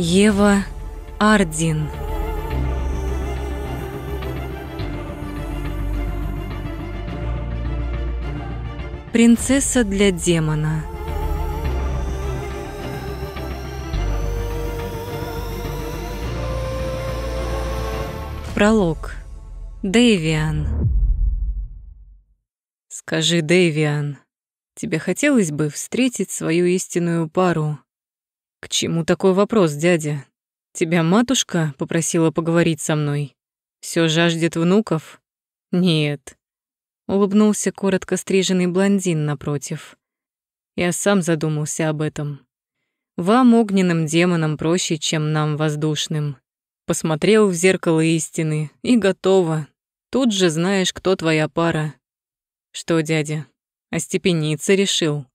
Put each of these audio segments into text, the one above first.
Ева Ардин. Принцесса для демона. Пролог. Дэвиан. Скажи, Дэвиан, тебе хотелось бы встретить свою истинную пару? К чему такой вопрос, дядя? Тебя матушка попросила поговорить со мной? Все жаждет внуков? Нет. Улыбнулся коротко стриженный блондин напротив. Я сам задумался об этом. Вам, огненным демонам, проще, чем нам, воздушным. Посмотрел в зеркало истины и готово. Тут же знаешь, кто твоя пара. Что, дядя, остепениться решил?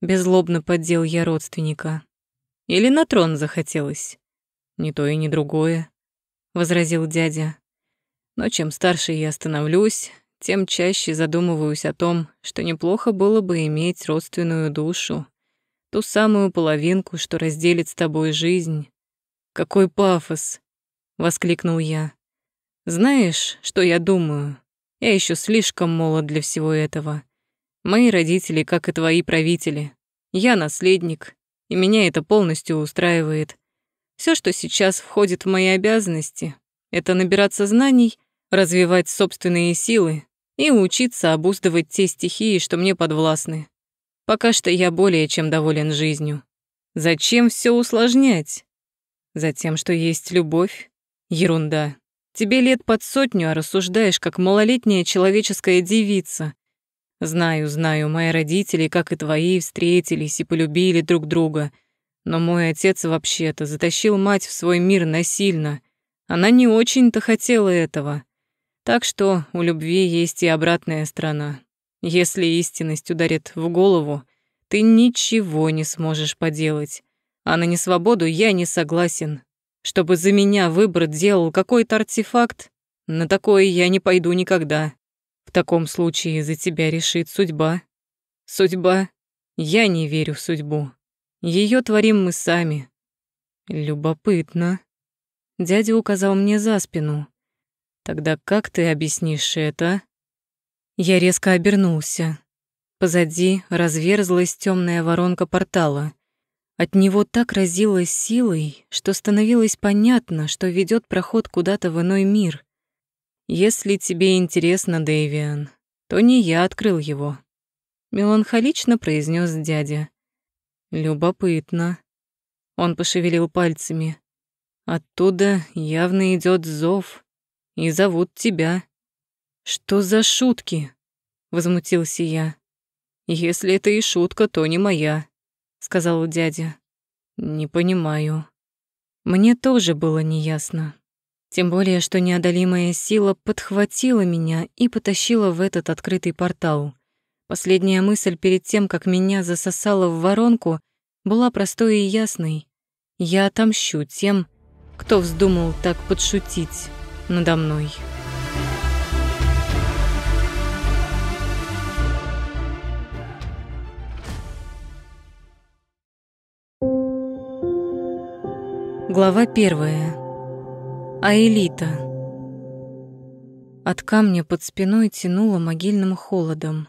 Безлобно поддел я родственника. Или на трон захотелось? Не то и не другое, возразил дядя. Но чем старше я становлюсь, тем чаще задумываюсь о том, что неплохо было бы иметь родственную душу, ту самую половинку, что разделит с тобой жизнь. Какой пафос, воскликнул я. Знаешь, что я думаю? Я еще слишком молод для всего этого. Мои родители, как и твои правители. Я наследник, и меня это полностью устраивает. Все, что сейчас входит в мои обязанности, это набираться знаний, развивать собственные силы и учиться обуздывать те стихии, что мне подвластны. Пока что я более чем доволен жизнью. Зачем все усложнять? Затем, что есть любовь? Ерунда. Тебе лет под сотню, а рассуждаешь, как малолетняя человеческая девица. Знаю, знаю, мои родители, как и твои, встретились и полюбили друг друга. Но мой отец вообще-то затащил мать в свой мир насильно. Она не очень-то хотела этого. Так что у любви есть и обратная сторона. Если истинность ударит в голову, ты ничего не сможешь поделать. А на несвободу я не согласен. Чтобы за меня выбор делал какой-то артефакт, на такое я не пойду никогда. В таком случае за тебя решит судьба. Судьба? Я не верю в судьбу. Ее творим мы сами. Любопытно. Дядя указал мне за спину. Тогда как ты объяснишь это? Я резко обернулся. Позади разверзлась темная воронка портала. От него так разилась силой, что становилось понятно, что ведет проход куда-то в иной мир. «Если тебе интересно, Дэвиан, то не я открыл его», — меланхолично произнес дядя. «Любопытно». Он пошевелил пальцами. «Оттуда явно идет зов, и зовут тебя». «Что за шутки?» — возмутился я. «Если это и шутка, то не моя», — сказал дядя. «Не понимаю». Мне тоже было неясно. Тем более, что неодолимая сила подхватила меня и потащила в этот открытый портал. Последняя мысль перед тем, как меня засосало в воронку, была простой и ясной. Я отомщу тем, кто вздумал так подшутить надо мной. Глава первая. Аэлита. От камня под спиной тянуло могильным холодом.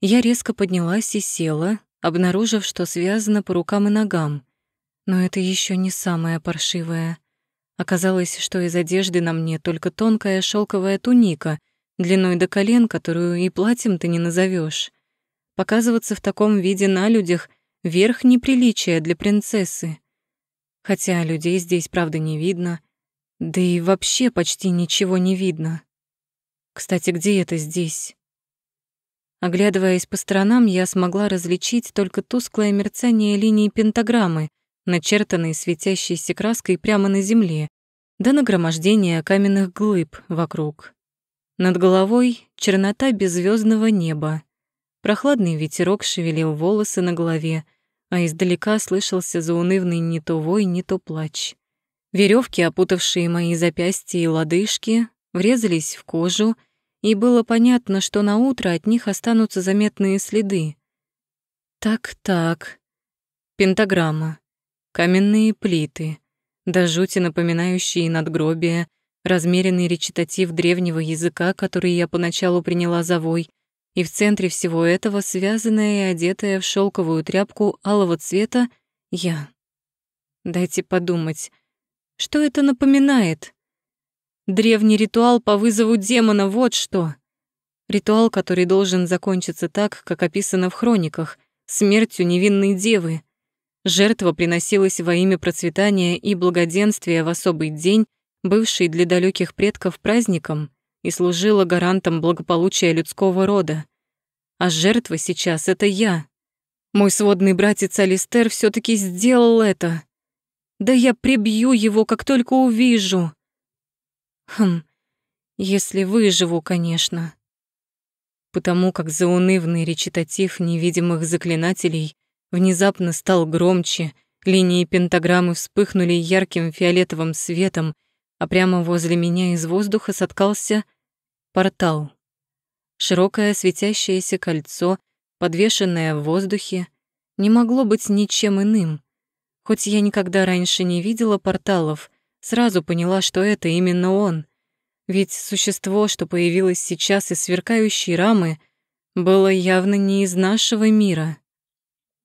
Я резко поднялась и села, обнаружив, что связана по рукам и ногам. Но это еще не самое паршивое. Оказалось, что из одежды на мне только тонкая шелковая туника, длиной до колен, которую и платьем ты не назовешь. Показываться в таком виде на людях — верх неприличия для принцессы. Хотя людей здесь, правда, не видно — да и вообще почти ничего не видно. Кстати, где это здесь? Оглядываясь по сторонам, я смогла различить только тусклое мерцание линии пентаграммы, начертанной светящейся краской прямо на земле, да нагромождение каменных глыб вокруг. Над головой чернота беззвездного неба. Прохладный ветерок шевелил волосы на голове, а издалека слышался заунывный не то вой, не то плач. Веревки, опутавшие мои запястья и лодыжки, врезались в кожу, и было понятно, что на утро от них останутся заметные следы. Так-так. Пентаграмма. Каменные плиты, до жути напоминающие надгробия, размеренный речитатив древнего языка, который я поначалу приняла за вой, и в центре всего этого связанная и одетая в шелковую тряпку алого цвета я. Дайте подумать. Что это напоминает? Древний ритуал по вызову демона, вот что. Ритуал, который должен закончиться так, как описано в хрониках, смертью невинной девы. Жертва приносилась во имя процветания и благоденствия в особый день, бывший для далеких предков праздником, и служила гарантом благополучия людского рода. А жертва сейчас — это я. Мой сводный братец Алистер все таки сделал это. Да я прибью его, как только увижу. Хм, если выживу, конечно. Потому как заунывный речитатив невидимых заклинателей внезапно стал громче, линии пентаграммы вспыхнули ярким фиолетовым светом, а прямо возле меня из воздуха соткался портал. Широкое светящееся кольцо, подвешенное в воздухе, не могло быть ничем иным — Хоть я никогда раньше не видела порталов, сразу поняла, что это именно он. Ведь существо, что появилось сейчас из сверкающей рамы, было явно не из нашего мира.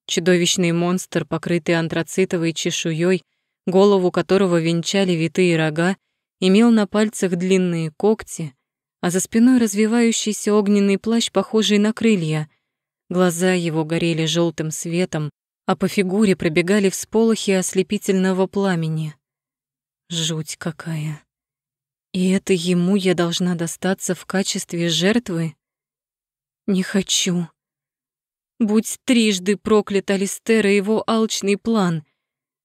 Чудовищный монстр, покрытый антрацитовой чешуей, голову которого венчали витые рога, имел на пальцах длинные когти, а за спиной развивающийся огненный плащ, похожий на крылья. Глаза его горели желтым светом, а по фигуре пробегали всполохи ослепительного пламени. Жуть какая. И это ему я должна достаться в качестве жертвы? Не хочу. Будь трижды проклят Алистер и его алчный план.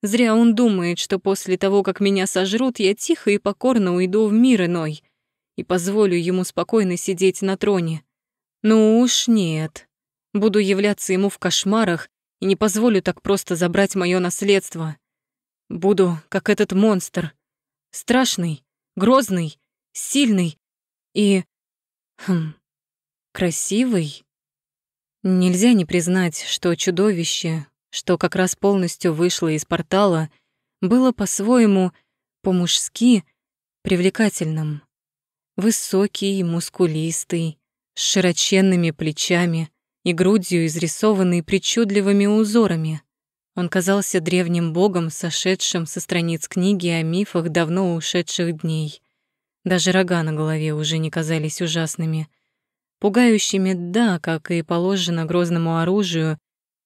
Зря он думает, что после того, как меня сожрут, я тихо и покорно уйду в мир иной и позволю ему спокойно сидеть на троне. Ну уж нет. Буду являться ему в кошмарах и не позволю так просто забрать моё наследство. Буду, как этот монстр. Страшный, грозный, сильный и... Хм... красивый. Нельзя не признать, что чудовище, что как раз полностью вышло из портала, было по-своему, по-мужски, привлекательным. Высокий, мускулистый, с широченными плечами — и грудью, изрисованной причудливыми узорами. Он казался древним богом, сошедшим со страниц книги о мифах давно ушедших дней. Даже рога на голове уже не казались ужасными. Пугающими, да, как и положено грозному оружию,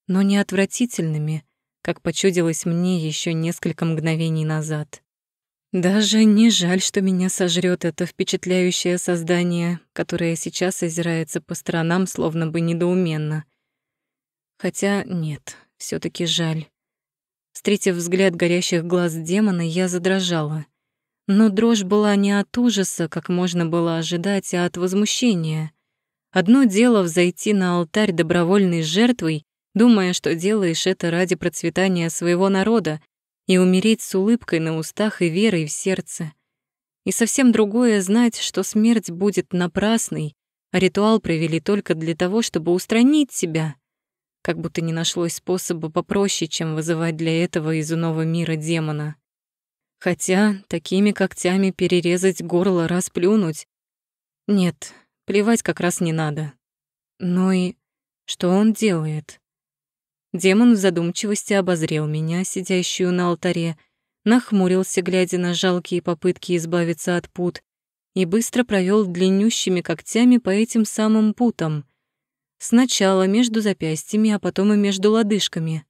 но не отвратительными, как почудилось мне еще несколько мгновений назад. Даже не жаль, что меня сожрет это впечатляющее создание, которое сейчас озирается по сторонам, словно бы недоуменно. Хотя нет, все таки жаль. Встретив взгляд горящих глаз демона, я задрожала. Но дрожь была не от ужаса, как можно было ожидать, а от возмущения. Одно дело взойти на алтарь добровольной жертвой, думая, что делаешь это ради процветания своего народа, и умереть с улыбкой на устах и верой в сердце. И совсем другое знать, что смерть будет напрасной, а ритуал провели только для того, чтобы устранить себя, Как будто не нашлось способа попроще, чем вызывать для этого из иного мира демона. Хотя такими когтями перерезать горло, расплюнуть... Нет, плевать как раз не надо. Но ну и что он делает? Демон в задумчивости обозрел меня, сидящую на алтаре, нахмурился, глядя на жалкие попытки избавиться от пут, и быстро провел длиннющими когтями по этим самым путам. Сначала между запястьями, а потом и между лодыжками.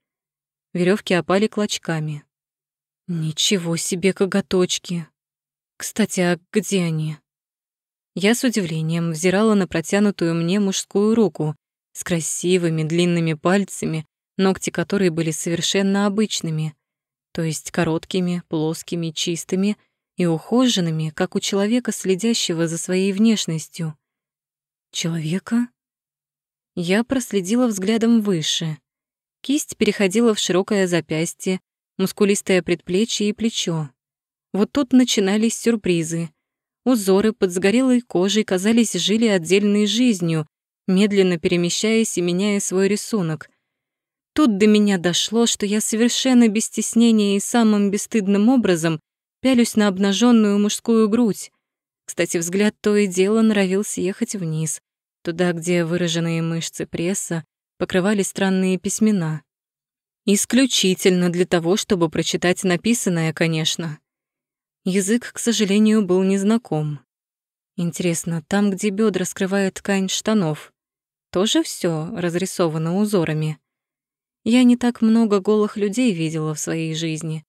Веревки опали клочками. «Ничего себе коготочки! Кстати, а где они?» Я с удивлением взирала на протянутую мне мужскую руку с красивыми длинными пальцами, ногти которой были совершенно обычными, то есть короткими, плоскими, чистыми и ухоженными, как у человека, следящего за своей внешностью. Человека? Я проследила взглядом выше. Кисть переходила в широкое запястье, мускулистое предплечье и плечо. Вот тут начинались сюрпризы. Узоры под сгорелой кожей, казались, жили отдельной жизнью, медленно перемещаясь и меняя свой рисунок, Тут до меня дошло, что я совершенно без стеснения и самым бесстыдным образом пялюсь на обнаженную мужскую грудь. Кстати, взгляд то и дело нравился ехать вниз, туда, где выраженные мышцы пресса покрывали странные письмена. Исключительно для того, чтобы прочитать написанное, конечно. Язык, к сожалению, был незнаком. Интересно, там, где бедра скрывает ткань штанов, тоже все разрисовано узорами? Я не так много голых людей видела в своей жизни,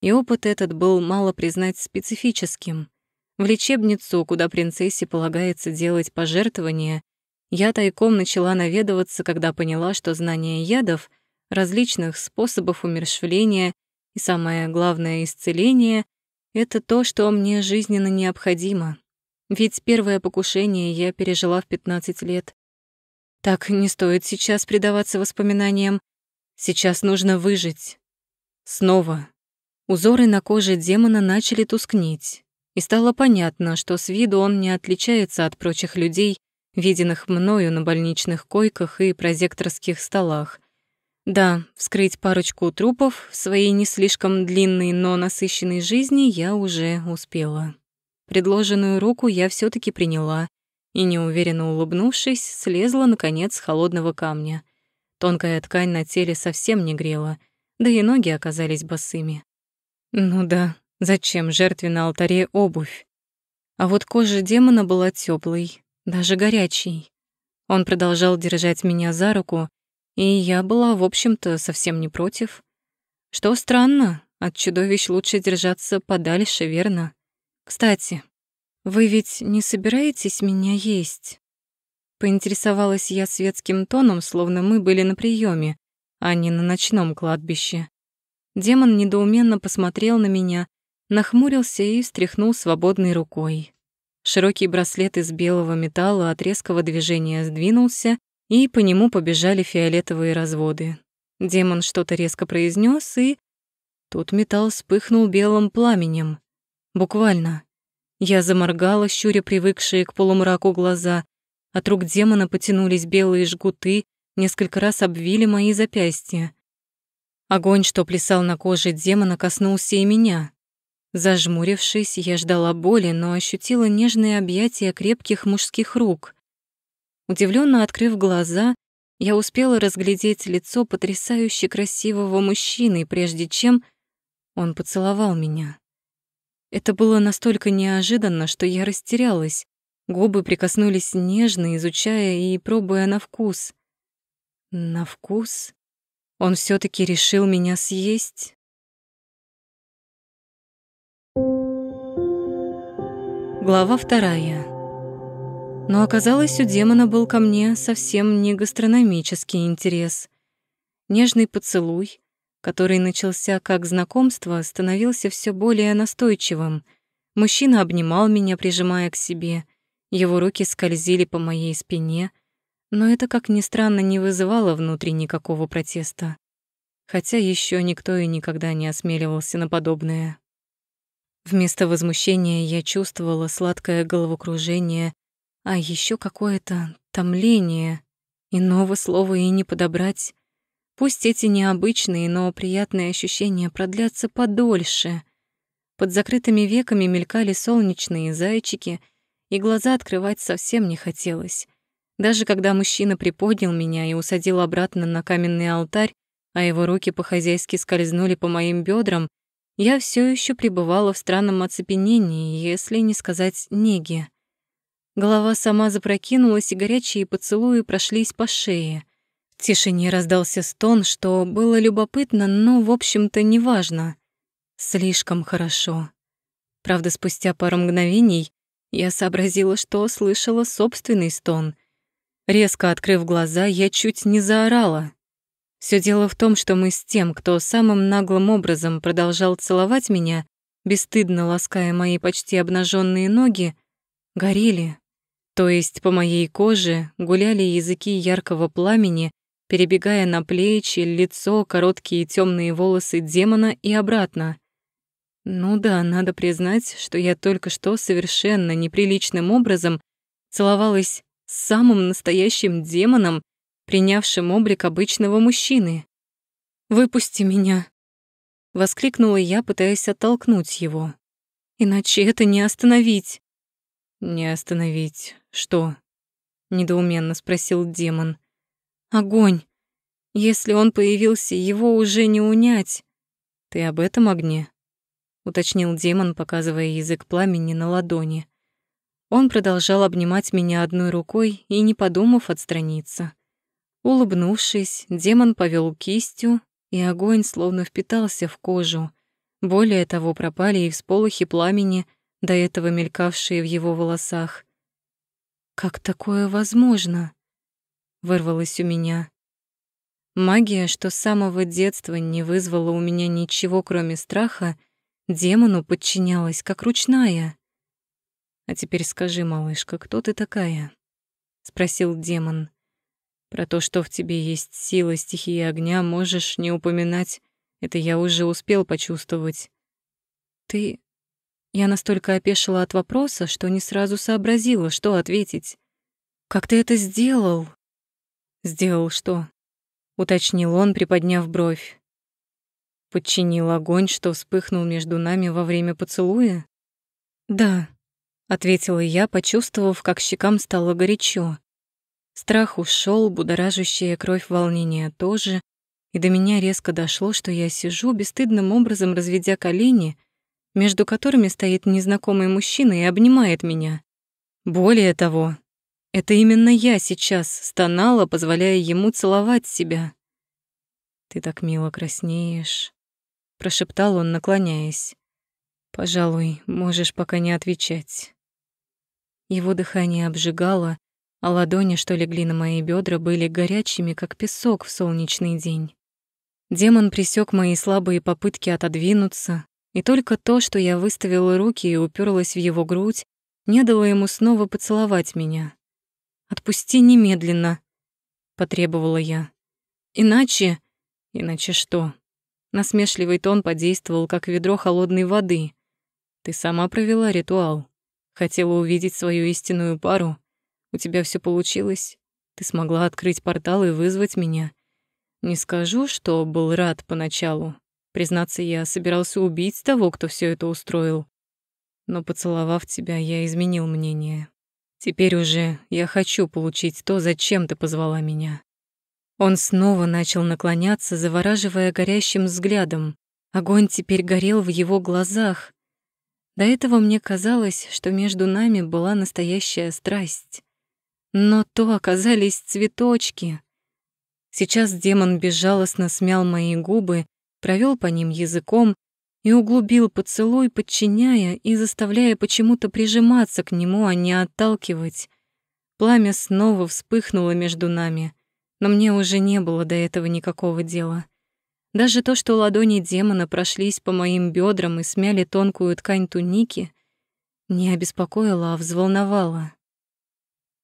и опыт этот был, мало признать, специфическим. В лечебницу, куда принцессе полагается делать пожертвования, я тайком начала наведываться, когда поняла, что знание ядов, различных способов умершвления и, самое главное, исцеления — это то, что мне жизненно необходимо. Ведь первое покушение я пережила в 15 лет. Так не стоит сейчас предаваться воспоминаниям, Сейчас нужно выжить. Снова. Узоры на коже демона начали тускнеть, и стало понятно, что с виду он не отличается от прочих людей, виденных мною на больничных койках и прозекторских столах. Да, вскрыть парочку трупов в своей не слишком длинной, но насыщенной жизни я уже успела. Предложенную руку я все таки приняла и, неуверенно улыбнувшись, слезла, наконец, с холодного камня — Тонкая ткань на теле совсем не грела, да и ноги оказались босыми. Ну да, зачем жертве на алтаре обувь? А вот кожа демона была теплой, даже горячей. Он продолжал держать меня за руку, и я была, в общем-то, совсем не против. Что странно, от чудовищ лучше держаться подальше, верно? Кстати, вы ведь не собираетесь меня есть? Поинтересовалась я светским тоном, словно мы были на приеме, а не на ночном кладбище. Демон недоуменно посмотрел на меня, нахмурился и встряхнул свободной рукой. Широкий браслет из белого металла от резкого движения сдвинулся, и по нему побежали фиолетовые разводы. Демон что-то резко произнес, и... Тут металл вспыхнул белым пламенем. Буквально. Я заморгала, щуря привыкшие к полумраку глаза, от рук демона потянулись белые жгуты, несколько раз обвили мои запястья. Огонь, что плясал на коже демона, коснулся и меня. Зажмурившись, я ждала боли, но ощутила нежные объятия крепких мужских рук. Удивленно открыв глаза, я успела разглядеть лицо потрясающе красивого мужчины, прежде чем он поцеловал меня. Это было настолько неожиданно, что я растерялась. Губы прикоснулись нежно, изучая и пробуя на вкус. На вкус? Он все таки решил меня съесть? Глава вторая. Но оказалось, у демона был ко мне совсем не гастрономический интерес. Нежный поцелуй, который начался как знакомство, становился все более настойчивым. Мужчина обнимал меня, прижимая к себе — его руки скользили по моей спине, но это, как ни странно, не вызывало внутри никакого протеста. Хотя еще никто и никогда не осмеливался на подобное. Вместо возмущения я чувствовала сладкое головокружение, а еще какое-то томление. Иного слова и не подобрать. Пусть эти необычные, но приятные ощущения продлятся подольше. Под закрытыми веками мелькали солнечные зайчики — и глаза открывать совсем не хотелось. Даже когда мужчина приподнял меня и усадил обратно на каменный алтарь, а его руки по-хозяйски скользнули по моим бедрам, я все еще пребывала в странном оцепенении, если не сказать неге. Голова сама запрокинулась, и горячие поцелуи прошлись по шее. В тишине раздался стон, что было любопытно, но, в общем-то, неважно. Слишком хорошо. Правда, спустя пару мгновений я сообразила, что слышала собственный стон. Резко открыв глаза, я чуть не заорала. Все дело в том, что мы с тем, кто самым наглым образом продолжал целовать меня, бесстыдно лаская мои почти обнаженные ноги, горели. То есть по моей коже гуляли языки яркого пламени, перебегая на плечи, лицо, короткие темные волосы демона и обратно. Ну да, надо признать, что я только что совершенно неприличным образом целовалась с самым настоящим демоном, принявшим облик обычного мужчины. «Выпусти меня!» — воскликнула я, пытаясь оттолкнуть его. «Иначе это не остановить!» «Не остановить? Что?» — недоуменно спросил демон. «Огонь! Если он появился, его уже не унять!» «Ты об этом огне?» уточнил демон, показывая язык пламени на ладони. Он продолжал обнимать меня одной рукой и, не подумав, отстраниться. Улыбнувшись, демон повел кистью, и огонь словно впитался в кожу. Более того, пропали и всполохи пламени, до этого мелькавшие в его волосах. «Как такое возможно?» — вырвалось у меня. Магия, что с самого детства не вызвала у меня ничего, кроме страха, Демону подчинялась, как ручная. «А теперь скажи, малышка, кто ты такая?» — спросил демон. «Про то, что в тебе есть сила стихии огня, можешь не упоминать. Это я уже успел почувствовать». «Ты...» Я настолько опешила от вопроса, что не сразу сообразила, что ответить. «Как ты это сделал?» «Сделал что?» — уточнил он, приподняв бровь. Подчинил огонь, что вспыхнул между нами во время поцелуя? Да, ответила я, почувствовав, как щекам стало горячо. Страх ушел, будоражащая кровь волнения тоже, и до меня резко дошло, что я сижу, бесстыдным образом разведя колени, между которыми стоит незнакомый мужчина и обнимает меня. Более того, это именно я сейчас стонала, позволяя ему целовать себя. «Ты так мило краснеешь», — прошептал он, наклоняясь. «Пожалуй, можешь пока не отвечать». Его дыхание обжигало, а ладони, что легли на мои бедра, были горячими, как песок в солнечный день. Демон пресек мои слабые попытки отодвинуться, и только то, что я выставила руки и уперлась в его грудь, не дало ему снова поцеловать меня. «Отпусти немедленно», — потребовала я. «Иначе...» «Иначе что?» Насмешливый тон подействовал, как ведро холодной воды. «Ты сама провела ритуал. Хотела увидеть свою истинную пару. У тебя все получилось. Ты смогла открыть портал и вызвать меня. Не скажу, что был рад поначалу. Признаться, я собирался убить того, кто все это устроил. Но поцеловав тебя, я изменил мнение. Теперь уже я хочу получить то, зачем ты позвала меня. Он снова начал наклоняться, завораживая горящим взглядом. Огонь теперь горел в его глазах. До этого мне казалось, что между нами была настоящая страсть. Но то оказались цветочки. Сейчас демон безжалостно смял мои губы, провел по ним языком и углубил поцелуй, подчиняя и заставляя почему-то прижиматься к нему, а не отталкивать. Пламя снова вспыхнуло между нами — но мне уже не было до этого никакого дела. Даже то, что ладони демона прошлись по моим бедрам и смяли тонкую ткань туники, не обеспокоило, а взволновало.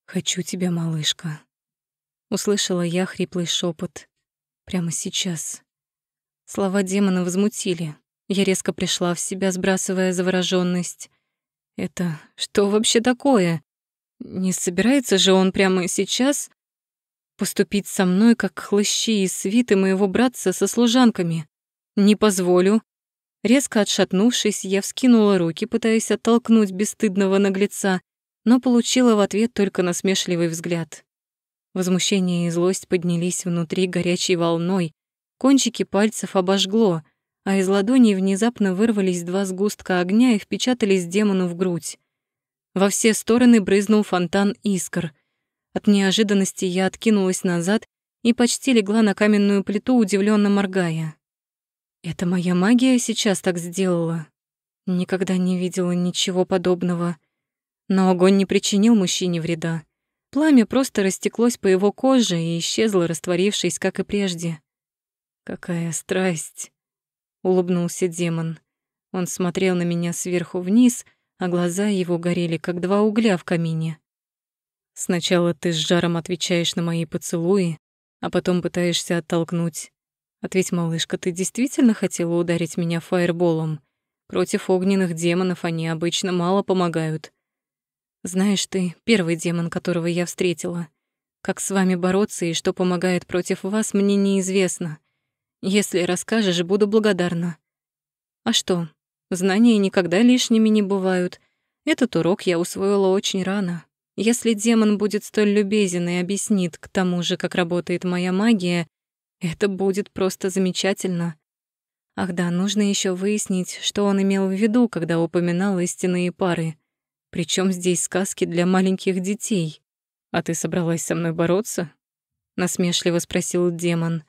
«Хочу тебя, малышка», — услышала я хриплый шепот. «Прямо сейчас». Слова демона возмутили. Я резко пришла в себя, сбрасывая завороженность. «Это что вообще такое? Не собирается же он прямо сейчас?» поступить со мной, как хлыщи и свиты моего братца со служанками. Не позволю. Резко отшатнувшись, я вскинула руки, пытаясь оттолкнуть бесстыдного наглеца, но получила в ответ только насмешливый взгляд. Возмущение и злость поднялись внутри горячей волной, кончики пальцев обожгло, а из ладоней внезапно вырвались два сгустка огня и впечатались демону в грудь. Во все стороны брызнул фонтан искр — от неожиданности я откинулась назад и почти легла на каменную плиту, удивленно моргая. Это моя магия сейчас так сделала. Никогда не видела ничего подобного. Но огонь не причинил мужчине вреда. Пламя просто растеклось по его коже и исчезло, растворившись, как и прежде. «Какая страсть!» — улыбнулся демон. Он смотрел на меня сверху вниз, а глаза его горели, как два угля в камине. Сначала ты с жаром отвечаешь на мои поцелуи, а потом пытаешься оттолкнуть. Ответь, малышка, ты действительно хотела ударить меня фаерболом? Против огненных демонов они обычно мало помогают. Знаешь ты, первый демон, которого я встретила. Как с вами бороться и что помогает против вас, мне неизвестно. Если расскажешь, буду благодарна. А что, знания никогда лишними не бывают. Этот урок я усвоила очень рано. Если демон будет столь любезен и объяснит к тому же, как работает моя магия, это будет просто замечательно. Ах да, нужно еще выяснить, что он имел в виду, когда упоминал истинные пары. Причем здесь сказки для маленьких детей. «А ты собралась со мной бороться?» — насмешливо спросил демон.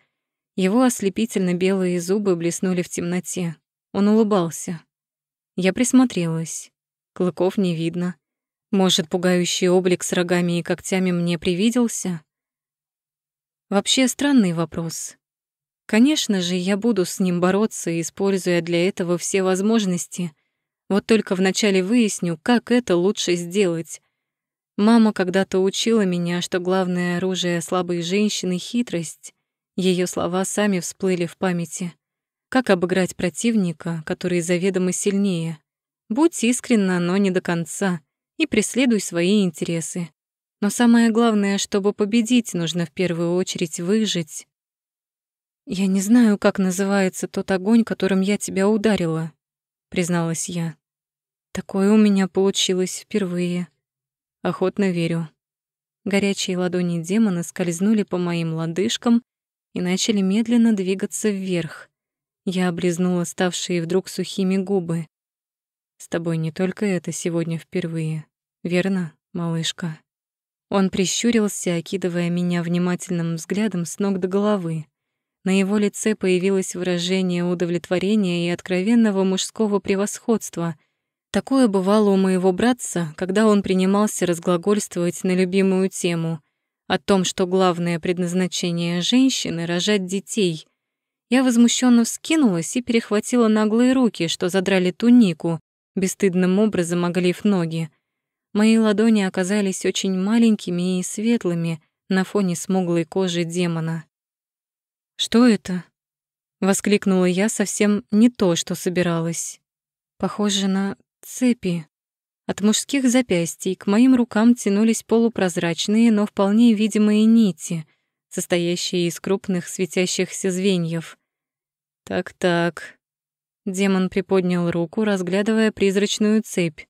Его ослепительно белые зубы блеснули в темноте. Он улыбался. Я присмотрелась. Клыков не видно. Может, пугающий облик с рогами и когтями мне привиделся? Вообще странный вопрос. Конечно же, я буду с ним бороться, используя для этого все возможности. Вот только вначале выясню, как это лучше сделать. Мама когда-то учила меня, что главное оружие слабой женщины — хитрость. Ее слова сами всплыли в памяти. Как обыграть противника, который заведомо сильнее? Будь искренна, но не до конца — и преследуй свои интересы. Но самое главное, чтобы победить, нужно в первую очередь выжить. Я не знаю, как называется тот огонь, которым я тебя ударила, призналась я. Такое у меня получилось впервые. Охотно верю. Горячие ладони демона скользнули по моим лодыжкам и начали медленно двигаться вверх. Я облизнула ставшие вдруг сухими губы. С тобой не только это сегодня впервые, верно, малышка?» Он прищурился, окидывая меня внимательным взглядом с ног до головы. На его лице появилось выражение удовлетворения и откровенного мужского превосходства. Такое бывало у моего братца, когда он принимался разглагольствовать на любимую тему о том, что главное предназначение женщины — рожать детей. Я возмущенно вскинулась и перехватила наглые руки, что задрали тунику, бесстыдным образом оголив ноги. Мои ладони оказались очень маленькими и светлыми на фоне смуглой кожи демона. «Что это?» — воскликнула я совсем не то, что собиралась. «Похоже на цепи». От мужских запястий к моим рукам тянулись полупрозрачные, но вполне видимые нити, состоящие из крупных светящихся звеньев. «Так-так», Демон приподнял руку, разглядывая призрачную цепь.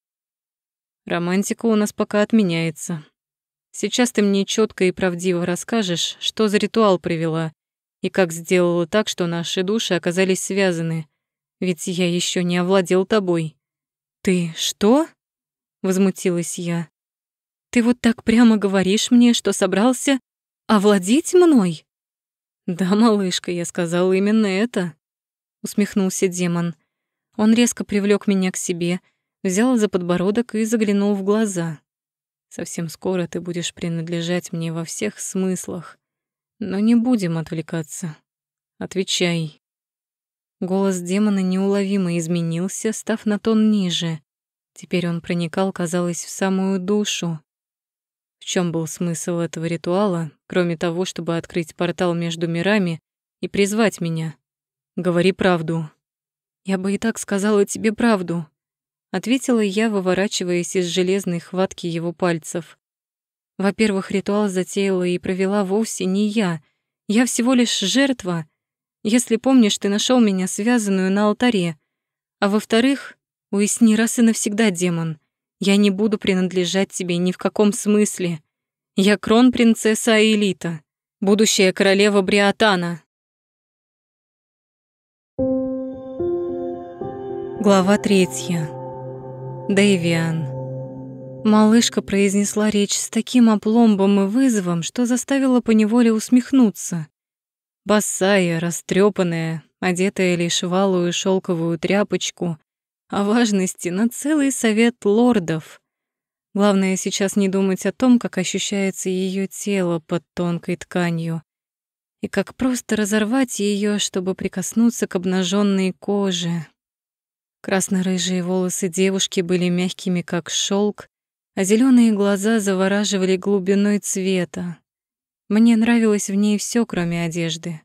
«Романтика у нас пока отменяется. Сейчас ты мне четко и правдиво расскажешь, что за ритуал привела и как сделала так, что наши души оказались связаны. Ведь я еще не овладел тобой». «Ты что?» — возмутилась я. «Ты вот так прямо говоришь мне, что собрался овладеть мной?» «Да, малышка, я сказала именно это», усмехнулся демон. Он резко привлёк меня к себе, взял за подбородок и заглянул в глаза. Совсем скоро ты будешь принадлежать мне во всех смыслах. Но не будем отвлекаться. Отвечай. Голос демона неуловимо изменился, став на тон ниже. Теперь он проникал, казалось, в самую душу. В чем был смысл этого ритуала, кроме того, чтобы открыть портал между мирами и призвать меня? Говори правду. Я бы и так сказала тебе правду, ответила я, выворачиваясь из железной хватки его пальцев. Во-первых, ритуал затеяла и провела вовсе не я. Я всего лишь жертва. Если помнишь, ты нашел меня связанную на алтаре. А во-вторых, уясни раз и навсегда, демон, я не буду принадлежать тебе ни в каком смысле. Я крон-принцесса Аэлита, будущая королева Бриатана, Глава третья. Дэвиан. Малышка произнесла речь с таким опломбом и вызовом, что заставила поневоле усмехнуться. Босая, растрепанная, одетая лишь в алую шелковую тряпочку, о важности на целый совет лордов. Главное сейчас не думать о том, как ощущается ее тело под тонкой тканью, и как просто разорвать ее, чтобы прикоснуться к обнаженной коже, Красно-рыжие волосы девушки были мягкими, как шелк, а зеленые глаза завораживали глубиной цвета. Мне нравилось в ней все, кроме одежды.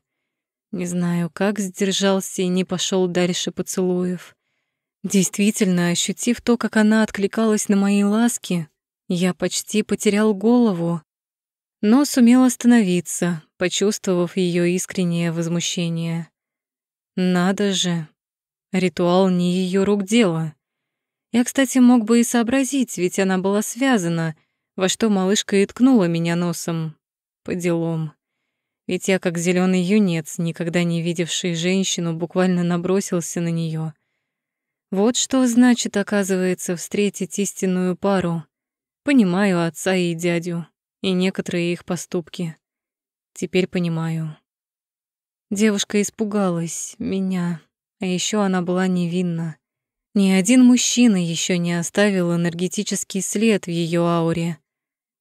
Не знаю, как сдержался и не пошел дальше поцелуев. Действительно, ощутив то, как она откликалась на мои ласки, я почти потерял голову, но сумел остановиться, почувствовав ее искреннее возмущение. Надо же, Ритуал не ее рук дело. Я, кстати, мог бы и сообразить, ведь она была связана, во что малышка и ткнула меня носом. По делам. Ведь я, как зеленый юнец, никогда не видевший женщину, буквально набросился на нее. Вот что значит, оказывается, встретить истинную пару. Понимаю отца и дядю, и некоторые их поступки. Теперь понимаю. Девушка испугалась меня. А еще она была невинна. Ни один мужчина еще не оставил энергетический след в ее ауре.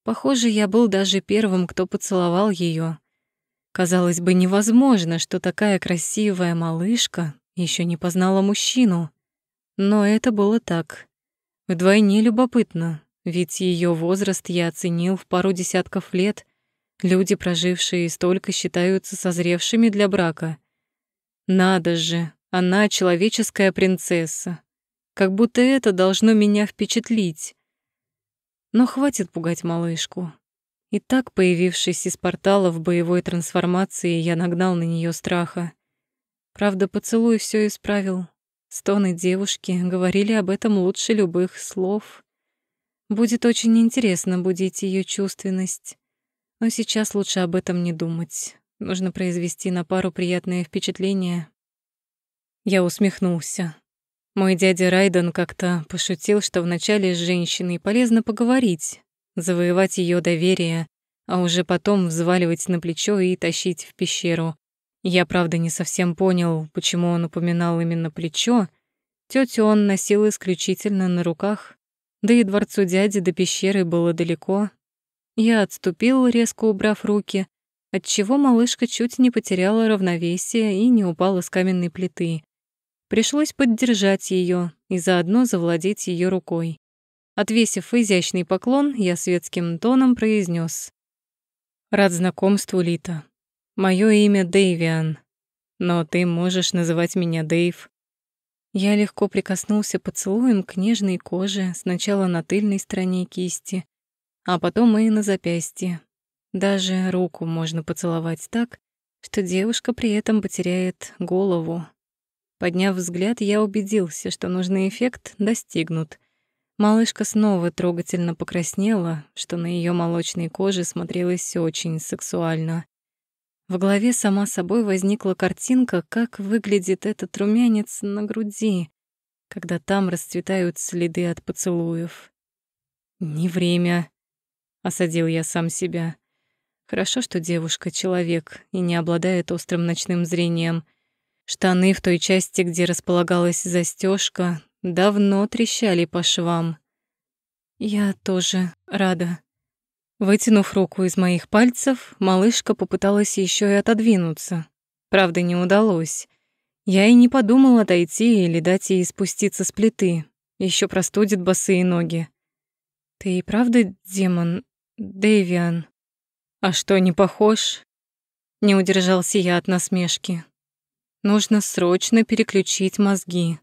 Похоже, я был даже первым, кто поцеловал ее. Казалось бы, невозможно, что такая красивая малышка еще не познала мужчину. Но это было так. Вдвойне любопытно, ведь ее возраст я оценил в пару десятков лет. Люди, прожившие столько, считаются созревшими для брака. Надо же, она человеческая принцесса. Как будто это должно меня впечатлить. Но хватит пугать малышку. И так, появившись из портала в боевой трансформации, я нагнал на нее страха. Правда, поцелуй все исправил. Стоны девушки говорили об этом лучше любых слов. Будет очень интересно будить ее чувственность. Но сейчас лучше об этом не думать. Нужно произвести на пару приятное впечатление, я усмехнулся. Мой дядя Райден как-то пошутил, что вначале с женщиной полезно поговорить, завоевать ее доверие, а уже потом взваливать на плечо и тащить в пещеру. Я, правда, не совсем понял, почему он упоминал именно плечо. Тетю он носил исключительно на руках, да и дворцу дяди до пещеры было далеко. Я отступил, резко убрав руки, отчего малышка чуть не потеряла равновесие и не упала с каменной плиты. Пришлось поддержать ее и заодно завладеть ее рукой. Отвесив изящный поклон, я светским тоном произнес: «Рад знакомству, Лита. Мое имя Дэвиан, но ты можешь называть меня Дэйв». Я легко прикоснулся поцелуем к нежной коже сначала на тыльной стороне кисти, а потом и на запястье. Даже руку можно поцеловать так, что девушка при этом потеряет голову. Подняв взгляд, я убедился, что нужный эффект достигнут. Малышка снова трогательно покраснела, что на ее молочной коже смотрелось очень сексуально. В голове сама собой возникла картинка, как выглядит этот румянец на груди, когда там расцветают следы от поцелуев. «Не время», — осадил я сам себя. «Хорошо, что девушка — человек и не обладает острым ночным зрением». Штаны в той части, где располагалась застежка, давно трещали по швам. Я тоже рада. Вытянув руку из моих пальцев, малышка попыталась еще и отодвинуться. Правда, не удалось. Я и не подумала отойти или дать ей спуститься с плиты. Еще простудит босые ноги. Ты и правда демон, Дэвиан? А что, не похож? Не удержался я от насмешки. Нужно срочно переключить мозги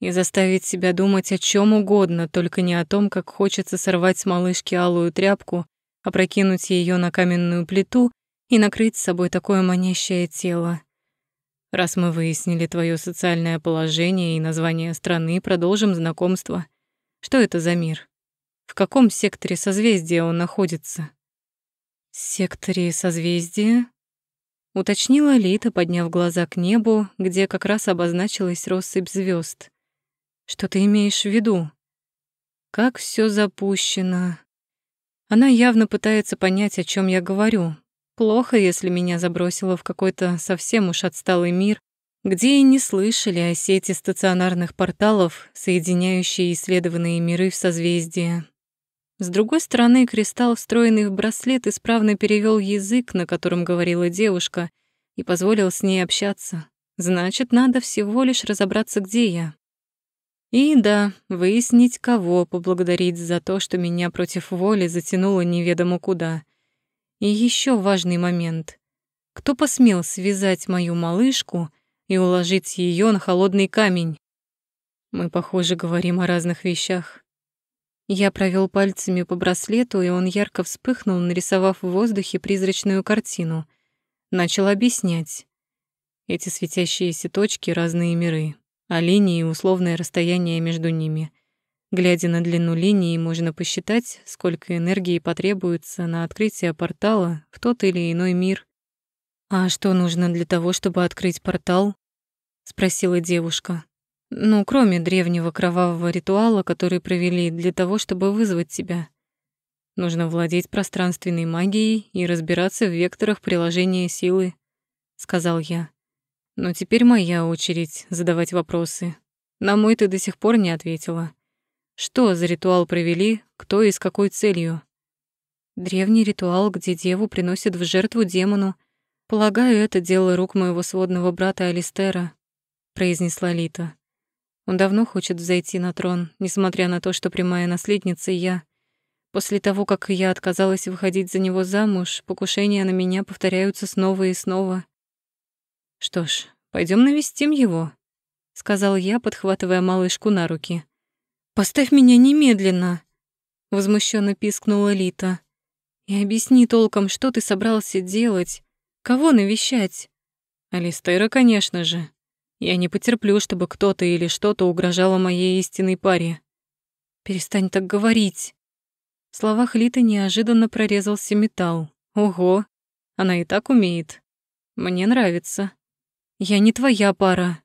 и заставить себя думать о чем угодно, только не о том, как хочется сорвать с малышки алую тряпку, опрокинуть ее на каменную плиту и накрыть с собой такое манящее тело. Раз мы выяснили твое социальное положение и название страны, продолжим знакомство. Что это за мир? В каком секторе созвездия он находится? Секторе созвездия? уточнила Лита, подняв глаза к небу, где как раз обозначилась россыпь звезд. Что ты имеешь в виду? Как все запущено. Она явно пытается понять, о чем я говорю. Плохо, если меня забросило в какой-то совсем уж отсталый мир, где и не слышали о сети стационарных порталов, соединяющие исследованные миры в созвездии. С другой стороны, кристалл, встроенный в браслет, исправно перевел язык, на котором говорила девушка, и позволил с ней общаться. Значит, надо всего лишь разобраться, где я. И да, выяснить, кого поблагодарить за то, что меня против воли затянуло неведомо куда. И еще важный момент. Кто посмел связать мою малышку и уложить ее на холодный камень? Мы, похоже, говорим о разных вещах. Я провел пальцами по браслету, и он ярко вспыхнул, нарисовав в воздухе призрачную картину. Начал объяснять. Эти светящиеся точки — разные миры, а линии — условное расстояние между ними. Глядя на длину линии, можно посчитать, сколько энергии потребуется на открытие портала в тот или иной мир. «А что нужно для того, чтобы открыть портал?» — спросила девушка. Ну, кроме древнего кровавого ритуала, который провели для того, чтобы вызвать тебя. Нужно владеть пространственной магией и разбираться в векторах приложения силы, сказал я. Но теперь моя очередь задавать вопросы. На мой ты до сих пор не ответила. Что за ритуал провели, кто и с какой целью? Древний ритуал, где деву приносят в жертву демону. Полагаю, это дело рук моего сводного брата Алистера, произнесла Лита. Он давно хочет взойти на трон, несмотря на то, что прямая наследница я. После того, как я отказалась выходить за него замуж, покушения на меня повторяются снова и снова. «Что ж, пойдем навестим его», — сказал я, подхватывая малышку на руки. «Поставь меня немедленно!» — возмущенно пискнула Лита. «И объясни толком, что ты собрался делать, кого навещать?» «Алистера, конечно же», я не потерплю, чтобы кто-то или что-то угрожало моей истинной паре. Перестань так говорить. В словах Литы неожиданно прорезался металл. Ого, она и так умеет. Мне нравится. Я не твоя пара.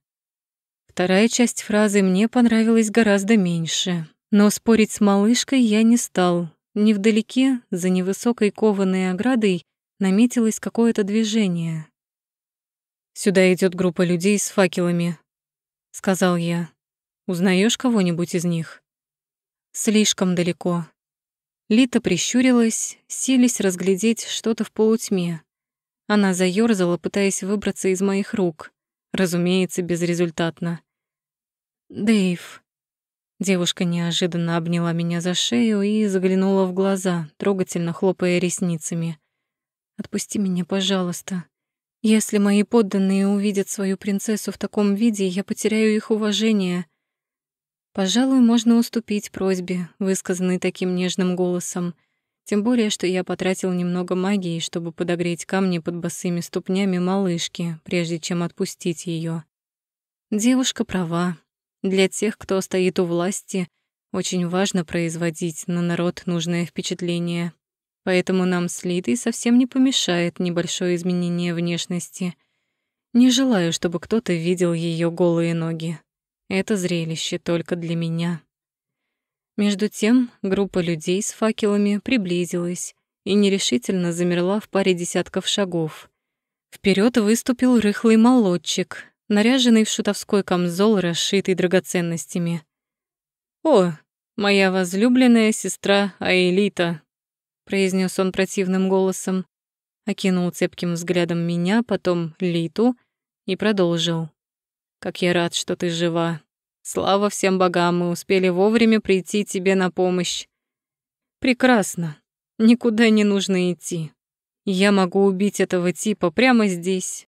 Вторая часть фразы мне понравилась гораздо меньше, но спорить с малышкой я не стал. Невдалеке, за невысокой кованой оградой, наметилось какое-то движение. Сюда идет группа людей с факелами, сказал я. Узнаешь кого-нибудь из них? Слишком далеко. Лита прищурилась, сились разглядеть что-то в полутьме. Она заёрзала, пытаясь выбраться из моих рук. Разумеется, безрезультатно. «Дэйв». Девушка неожиданно обняла меня за шею и заглянула в глаза, трогательно хлопая ресницами. «Отпусти меня, пожалуйста. Если мои подданные увидят свою принцессу в таком виде, я потеряю их уважение. Пожалуй, можно уступить просьбе, высказанной таким нежным голосом. Тем более, что я потратил немного магии, чтобы подогреть камни под босыми ступнями малышки, прежде чем отпустить ее. Девушка права. Для тех, кто стоит у власти, очень важно производить на народ нужное впечатление. Поэтому нам с Литой совсем не помешает небольшое изменение внешности. Не желаю, чтобы кто-то видел ее голые ноги. Это зрелище только для меня. Между тем группа людей с факелами приблизилась и нерешительно замерла в паре десятков шагов. Вперед выступил рыхлый молодчик, наряженный в шутовской камзол, расшитый драгоценностями. «О, моя возлюбленная сестра Аэлита!» произнес он противным голосом, окинул цепким взглядом меня, потом Литу и продолжил. Как я рад, что ты жива. Слава всем богам, мы успели вовремя прийти тебе на помощь. Прекрасно. Никуда не нужно идти. Я могу убить этого типа прямо здесь,